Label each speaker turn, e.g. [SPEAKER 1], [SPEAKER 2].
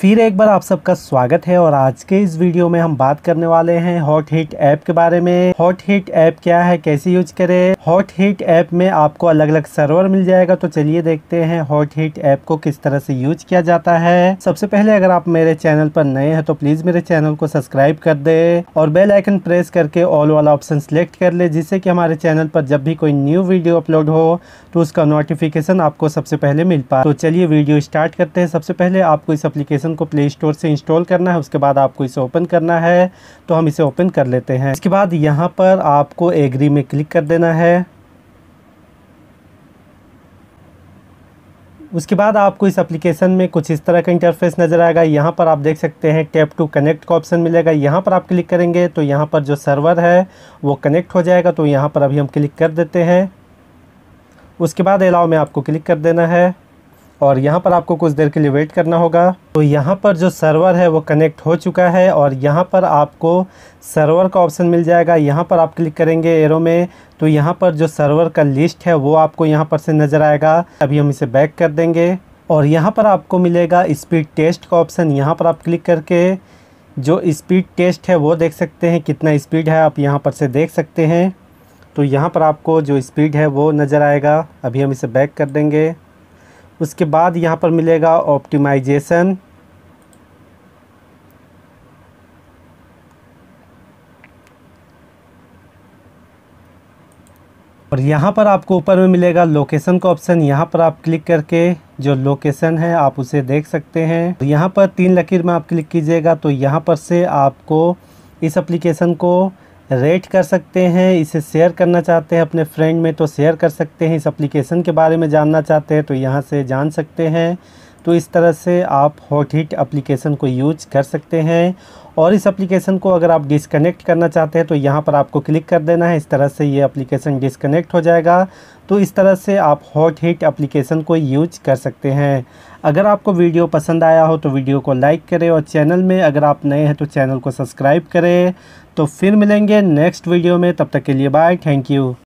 [SPEAKER 1] फिर एक बार आप सबका स्वागत है और आज के इस वीडियो में हम बात करने वाले हैं हॉट हिट ऐप के बारे में हॉट हिट ऐप क्या है कैसे यूज करें हॉट हिट ऐप में आपको अलग अलग सर्वर मिल जाएगा तो चलिए देखते हैं हॉट हिट ऐप को किस तरह से यूज किया जाता है सबसे पहले अगर आप मेरे चैनल पर नए हैं तो प्लीज मेरे चैनल को सब्सक्राइब कर दे और बेल आइकन प्रेस करके ऑल वाला ऑप्शन सिलेक्ट कर ले जिससे कि हमारे चैनल पर जब भी कोई न्यू वीडियो अपलोड हो तो उसका नोटिफिकेशन आपको सबसे पहले मिल पाए तो चलिए वीडियो स्टार्ट करते हैं सबसे पहले आपको इस अप्लीकेशन एप्लीकेशन को प्ले स्टोर से इंस्टॉल करना है उसके बाद आपको इसे ओपन करना है तो हम इसे ओपन कर लेते हैं इसके बाद यहाँ पर आपको एग्री में क्लिक कर देना है उसके बाद आपको इस एप्लीकेशन में कुछ इस तरह का इंटरफेस नज़र आएगा यहाँ पर आप देख सकते हैं टैप टू कनेक्ट का ऑप्शन मिलेगा यहाँ पर आप क्लिक करेंगे तो यहाँ पर जो सर्वर है वो कनेक्ट हो जाएगा तो यहाँ पर अभी हम क्लिक कर देते हैं उसके बाद अलाव में आपको क्लिक कर देना है और यहाँ पर आपको कुछ देर के लिए वेट करना होगा तो यहाँ पर जो सर्वर है वो कनेक्ट हो चुका है और यहाँ पर आपको सर्वर का ऑप्शन मिल जाएगा यहाँ पर आप क्लिक करेंगे एरो में तो यहाँ पर जो सर्वर का लिस्ट है वो आपको यहाँ पर से नज़र आएगा अभी हम इसे बैक कर देंगे और यहाँ पर आपको मिलेगा स्पीड टेस्ट का ऑप्शन यहाँ पर आप क्लिक करके जो स्पीड टेस्ट है वो देख सकते हैं कितना स्पीड है आप यहाँ पर से देख सकते हैं तो यहाँ पर आपको जो स्पीड है वो नज़र आएगा अभी हम इसे बैक कर देंगे उसके बाद यहाँ पर मिलेगा ऑप्टिमाइजेशन और यहाँ पर आपको ऊपर में मिलेगा लोकेशन का ऑप्शन यहाँ पर आप क्लिक करके जो लोकेशन है आप उसे देख सकते हैं तो यहाँ पर तीन लकीर में आप क्लिक कीजिएगा तो यहाँ पर से आपको इस एप्लीकेशन को रेट कर सकते हैं इसे शेयर करना चाहते हैं अपने फ्रेंड में तो शेयर कर सकते हैं इस एप्लीकेशन के बारे में जानना चाहते हैं तो यहाँ से जान सकते हैं तो इस तरह से आप हॉट हीट अप्लीकेशन को यूज कर सकते हैं और इस एप्लीकेशन को अगर आप डिसकनेक्ट करना चाहते हैं तो यहाँ पर आपको क्लिक कर देना है इस तरह से ये एप्लीकेशन डिसकनेक्ट हो जाएगा तो इस तरह से आप हॉट हीट एप्लीकेशन को यूज कर सकते हैं अगर आपको वीडियो पसंद आया हो तो वीडियो को लाइक करें और चैनल में अगर आप नए हैं तो चैनल को सब्सक्राइब करें तो फिर मिलेंगे नेक्स्ट वीडियो में तब तक के लिए बाय थैंक यू